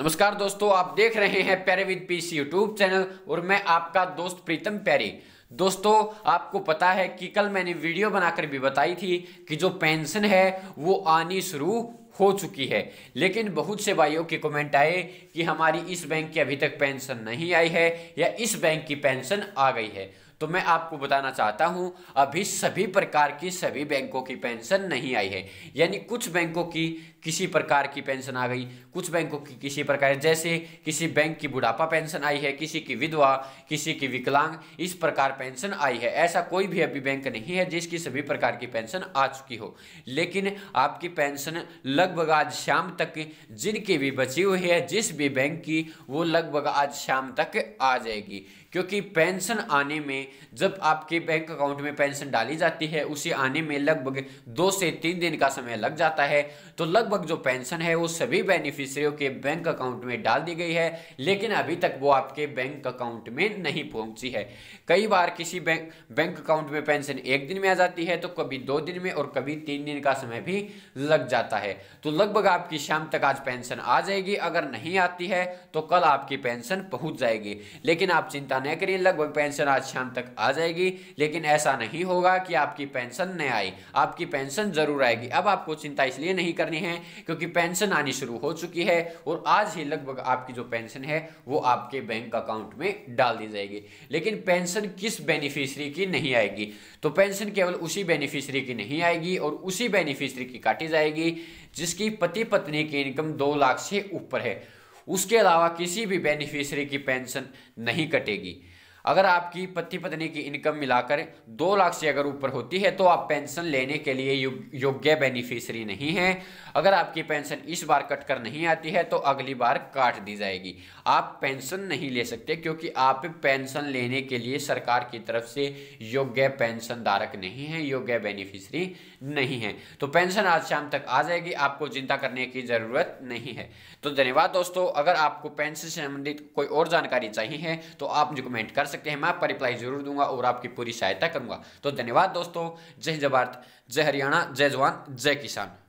नमस्कार दोस्तों आप देख रहे हैं पैरे विद पीस यूट्यूब चैनल और मैं आपका दोस्त प्रीतम पैरी दोस्तों आपको पता है कि कल मैंने वीडियो बनाकर भी बताई थी कि जो पेंशन है वो आनी शुरू हो चुकी है लेकिन बहुत से भाइयों के कमेंट आए कि हमारी इस बैंक की अभी तक पेंशन नहीं आई है या इस बैंक की पेंशन आ गई है तो मैं आपको बताना चाहता हूँ अभी सभी प्रकार की सभी बैंकों की पेंशन नहीं आई है यानी कुछ बैंकों की किसी प्रकार की पेंशन आ गई कुछ बैंकों की किसी प्रकार जैसे किसी बैंक की बुढ़ापा पेंशन आई है किसी की विधवा किसी की विकलांग इस प्रकार पेंशन आई है ऐसा कोई भी अभी बैंक नहीं है जिसकी सभी प्रकार की पेंशन आ चुकी हो लेकिन आपकी पेंशन लगभग आज शाम तक जिनकी भी बची हुई है जिस भी बैंक की वो लगभग आज शाम तक आ जाएगी क्योंकि पेंशन आने में जब आपके बैंक अकाउंट में पेंशन डाली जाती है उसे आने में लगभग दो से तीन दिन का समय लग जाता है तो लगभग जो पेंशन है वो सभी बेनिफिशरियों के बैंक अकाउंट में डाल दी गई है लेकिन अभी तक वो आपके बैंक अकाउंट में नहीं पहुंची है कई बार किसी बैंक बैंक अकाउंट में पेंशन एक दिन में आ जाती है तो कभी दो दिन में और कभी तीन दिन का समय भी लग जाता है तो लगभग आपकी शाम तक आज पेंशन आ जाएगी अगर नहीं आती है तो कल आपकी पेंशन पहुंच जाएगी लेकिन आप चिंता न करिए लगभग पेंशन आज शाम तक तक आ जाएगी लेकिन ऐसा नहीं होगा कि आपकी पेंशन नहीं आई आपकी पेंशन ज़रूर आएगी अब आपको चिंता इसलिए नहीं करनी है क्योंकि पेंशन आनी शुरू हो चुकी है और आज ही लगभग आपकी जो पेंशन है वो आपके बैंक अकाउंट में डाल दी जाएगी लेकिन पेंशन किस बेनिफिशरी की नहीं आएगी तो पेंशन केवल उसी बेनिफिशरी की नहीं आएगी और उसी बेनिफिशरी की काटी जाएगी जिसकी पति पत्नी की इनकम दो लाख से ऊपर है उसके अलावा किसी भी बेनिफिशरी की पेंशन नहीं कटेगी अगर आपकी पति पत्नी की इनकम मिलाकर दो लाख से अगर ऊपर होती है तो आप पेंशन लेने के लिए योग्य बेनिफिशरी नहीं हैं अगर आपकी पेंशन इस बार कट कर नहीं आती है तो अगली बार काट दी जाएगी आप पेंशन नहीं ले सकते क्योंकि आप पेंशन लेने के लिए सरकार की तरफ से योग्य पेंशन धारक नहीं है योग्य बेनिफिशरी नहीं है तो पेंशन आज शाम तक आ जाएगी आपको चिंता करने की ज़रूरत नहीं है तो धन्यवाद दोस्तों अगर आपको पेंशन से संबंधित कोई और जानकारी चाहिए तो आप मुझे कमेंट कर सकते हैं मैं आपका रिप्लाई जरूर दूंगा और आपकी पूरी सहायता करूंगा तो धन्यवाद दोस्तों जय जवाहर जय हरियाणा जय जवान जय किसान